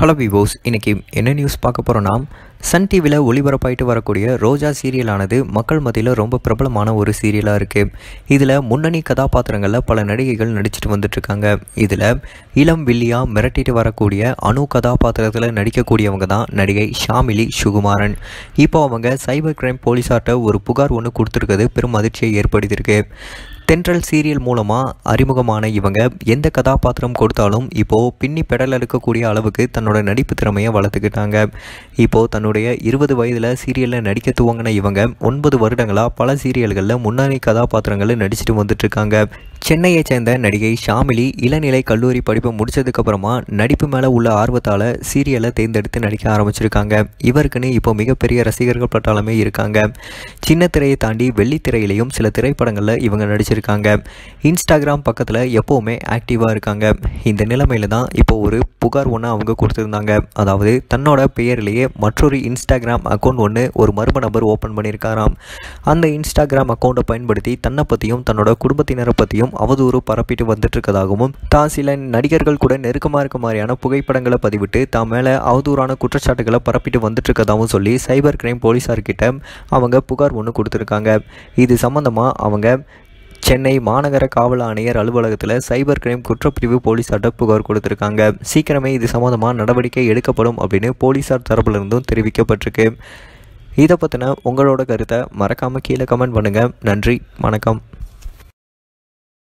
hello விவோஸ் இன்றைக்கி என்ன news பார்க்க போகிறோன்னா சன் டிவியில் ஒளிபரப்பாயிட்டு வரக்கூடிய ரோஜா சீரியலானது மக்கள் மத்தியில் ரொம்ப பிரபலமான ஒரு சீரியலாக இருக்குது இதில் முன்னணி கதாபாத்திரங்களில் பல நடிகைகள் நடிச்சிட்டு வந்துட்டுருக்காங்க இதில் இளம் வில்லியாக மிரட்டிட்டு வரக்கூடிய அணு கதாபாத்திரத்தில் நடிக்கக்கூடியவங்க தான் நடிகை ஷாமிலி சுகுமாரன் இப்போ அவங்க சைபர் கிரைம் போலீஸார்கிட்ட ஒரு புகார் ஒன்று கொடுத்துருக்கிறது பெரும் அதிர்ச்சியை ஏற்படுத்தியிருக்கு தென்றல் சீரியல் மூலமாக அறிமுகமான இவங்க எந்த கதாபாத்திரம் கொடுத்தாலும் இப்போது பின்னி பெடல் எடுக்கக்கூடிய அளவுக்கு தன்னோட நடிப்பு திறமையை வளர்த்துக்கிட்டாங்க இப்போது தன்னுடைய இருபது வயதில் சீரியலில் நடிக்க துவங்கின இவங்க ஒன்பது வருடங்களாக பல சீரியல்களில் முன்னணி கதாபாத்திரங்களில் நடிச்சுட்டு வந்துட்டுருக்காங்க சென்னையை சேர்ந்த நடிகை ஷாமிலி இளநிலை கல்லூரி படிப்பை முடித்ததுக்கப்புறமா நடிப்பு மேலே உள்ள ஆர்வத்தால் சீரியலை தேர்ந்தெடுத்து நடிக்க ஆரம்பிச்சிருக்காங்க இவருக்குன்னு இப்போ மிகப்பெரிய ரசிகர்கள் பட்டாலுமே இருக்காங்க சின்ன திரையை தாண்டி வெள்ளித்திரையிலையும் சில திரைப்படங்களில் இவங்க நடிச்சிருக்காங்க வச்சுருக்காங்க இன்ஸ்டாகிராம் பக்கத்தில் எப்போவுமே ஆக்டிவாக இருக்காங்க இந்த நிலைமையில் தான் இப்போ ஒரு புகார் ஒன்று அவங்க கொடுத்துருந்தாங்க அதாவது தன்னோட பெயர்லேயே மற்றொரு இன்ஸ்டாகிராம் அக்கௌண்ட் ஒன்று ஒரு மர்ம நபர் ஓப்பன் பண்ணியிருக்காராம் அந்த இன்ஸ்டாகிராம் அக்கௌண்ட்டை பயன்படுத்தி தன்னை பற்றியும் தன்னோட குடும்பத்தினரை பற்றியும் அவதூறு பரப்பிட்டு வந்துட்டுருக்கதாகவும் தான் சில நடிகர்கள் கூட நெருக்கமாக இருக்க மாதிரியான புகைப்படங்களை பதிவிட்டு தான் மேலே அவதூறான குற்றச்சாட்டுகளை பரப்பிட்டு வந்துட்டுருக்கதாகவும் சொல்லி சைபர் கிரைம் போலீஸார்கிட்ட அவங்க புகார் ஒன்று கொடுத்துருக்காங்க இது சம்மந்தமாக அவங்க சென்னை மாநகர காவல் ஆணையர் அலுவலகத்தில் சைபர் கிரைம் குற்றப்பிரிவு போலீஸார் புகார் கொடுத்துருக்காங்க சீக்கிரமே இது சம்மந்தமாக நடவடிக்கை எடுக்கப்படும் அப்படின்னு போலீஸார் தரப்பிலிருந்தும் தெரிவிக்கப்பட்டிருக்கு இதை பற்றின உங்களோட கருத்தை மறக்காமல் கீழே கமெண்ட் பண்ணுங்கள் நன்றி வணக்கம்